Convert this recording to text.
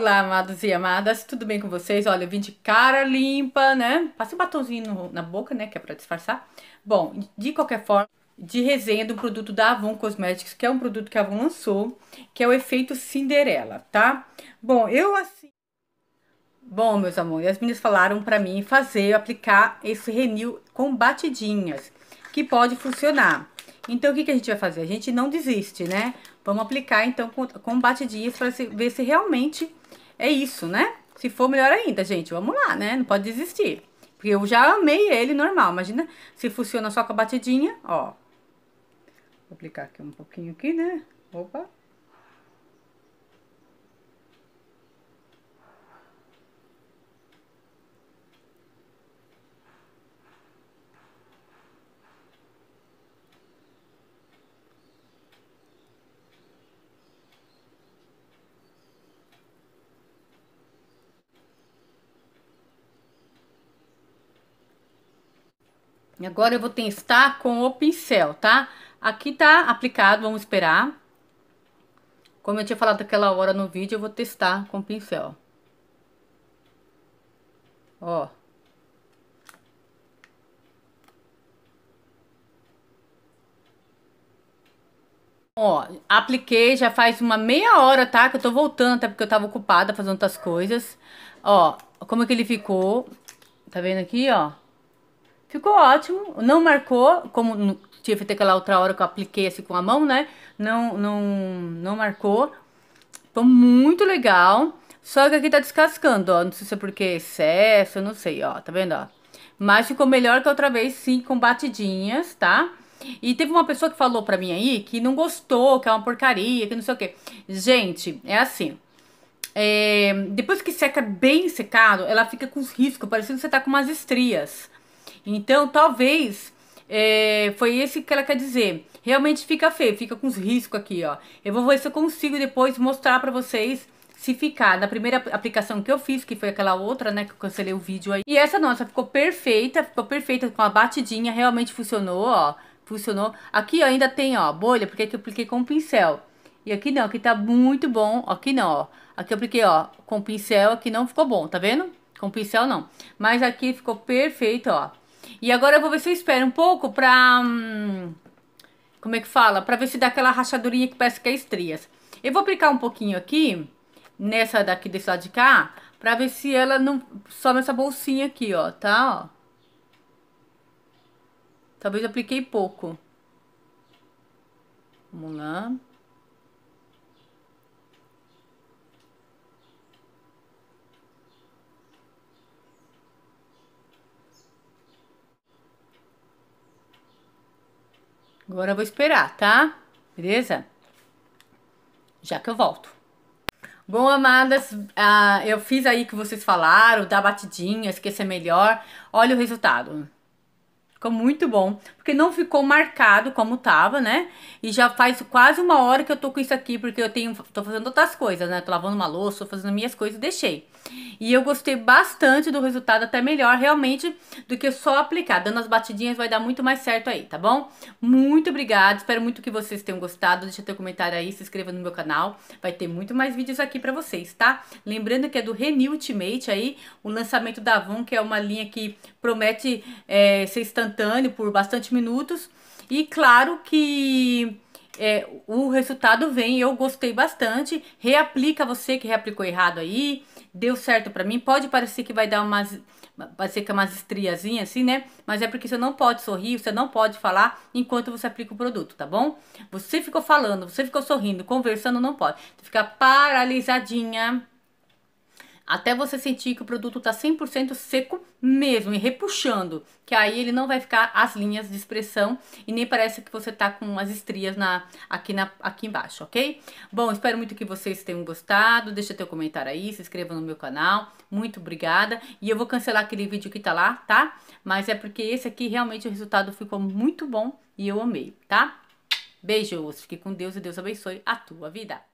Olá, amados e amadas, tudo bem com vocês? Olha, eu vim de cara limpa, né? Passei um batonzinho no, na boca, né? Que é pra disfarçar. Bom, de qualquer forma, de resenha do produto da Avon Cosmetics, que é um produto que a Avon lançou, que é o efeito Cinderela, tá? Bom, eu assim. Bom, meus amores, as meninas falaram pra mim fazer, aplicar esse renil com batidinhas, que pode funcionar. Então, o que, que a gente vai fazer? A gente não desiste, né? Vamos aplicar, então, com, com batidinhas para ver se realmente é isso, né? Se for melhor ainda, gente, vamos lá, né? Não pode desistir. Porque eu já amei ele normal. Imagina se funciona só com a batidinha, ó. Vou aplicar aqui um pouquinho aqui, né? Opa. Agora eu vou testar com o pincel, tá? Aqui tá aplicado, vamos esperar. Como eu tinha falado aquela hora no vídeo, eu vou testar com o pincel. Ó. Ó, apliquei já faz uma meia hora, tá? Que eu tô voltando, até porque eu tava ocupada fazendo outras coisas. Ó, como é que ele ficou? Tá vendo aqui, ó? Ficou ótimo, não marcou, como tive aquela outra hora que eu apliquei assim com a mão, né? Não, não, não marcou. Ficou muito legal. Só que aqui tá descascando, ó. Não sei se é porque é excesso, eu não sei, ó. Tá vendo, ó? Mas ficou melhor que outra vez, sim, com batidinhas, tá? E teve uma pessoa que falou pra mim aí que não gostou, que é uma porcaria, que não sei o quê. Gente, é assim. É, depois que seca bem secado, ela fica com os riscos, parecendo que você tá com umas estrias. Então, talvez é, foi esse que ela quer dizer. Realmente fica feio, fica com os riscos aqui, ó. Eu vou ver se eu consigo depois mostrar para vocês se ficar. Na primeira aplicação que eu fiz, que foi aquela outra, né, que eu cancelei o vídeo aí. E essa, nossa, ficou perfeita, ficou perfeita com a batidinha, realmente funcionou, ó. Funcionou. Aqui ó, ainda tem, ó, bolha, porque aqui eu apliquei com pincel. E aqui não, aqui tá muito bom. Aqui não, ó. Aqui eu apliquei, ó, com pincel, aqui não ficou bom, tá vendo? Com pincel não. Mas aqui ficou perfeito, ó. E agora eu vou ver se eu espero um pouco pra... Hum, como é que fala? Pra ver se dá aquela rachadurinha que parece que é estrias. Eu vou aplicar um pouquinho aqui, nessa daqui desse lado de cá, pra ver se ela não... Some essa bolsinha aqui, ó, tá? Ó. Talvez eu apliquei pouco. Vamos lá. Agora eu vou esperar, tá? Beleza? Já que eu volto. Bom, amadas, ah, eu fiz aí que vocês falaram, da batidinha, esquecer melhor. Olha o resultado. Ficou muito bom, porque não ficou marcado como tava, né? E já faz quase uma hora que eu tô com isso aqui, porque eu tenho, tô fazendo outras coisas, né? Tô lavando uma louça, tô fazendo minhas coisas, deixei. E eu gostei bastante do resultado, até melhor realmente do que só aplicar. Dando as batidinhas vai dar muito mais certo aí, tá bom? Muito obrigada, espero muito que vocês tenham gostado. Deixa teu comentário aí, se inscreva no meu canal. Vai ter muito mais vídeos aqui pra vocês, tá? Lembrando que é do Renew Ultimate aí, o lançamento da Avon, que é uma linha que promete é, ser instantâneo por bastante minutos. E claro que é, o resultado vem, eu gostei bastante. Reaplica você que reaplicou errado aí, deu certo para mim. Pode parecer que vai dar umas, parecer que é umas estriazinhas assim, né? Mas é porque você não pode sorrir, você não pode falar enquanto você aplica o produto, tá bom? Você ficou falando, você ficou sorrindo, conversando, não pode. Você fica paralisadinha até você sentir que o produto está 100% seco mesmo e repuxando, que aí ele não vai ficar as linhas de expressão e nem parece que você tá com as estrias na, aqui, na, aqui embaixo, ok? Bom, espero muito que vocês tenham gostado, deixa teu comentário aí, se inscreva no meu canal, muito obrigada, e eu vou cancelar aquele vídeo que tá lá, tá? Mas é porque esse aqui realmente o resultado ficou muito bom e eu amei, tá? Beijos, fique com Deus e Deus abençoe a tua vida.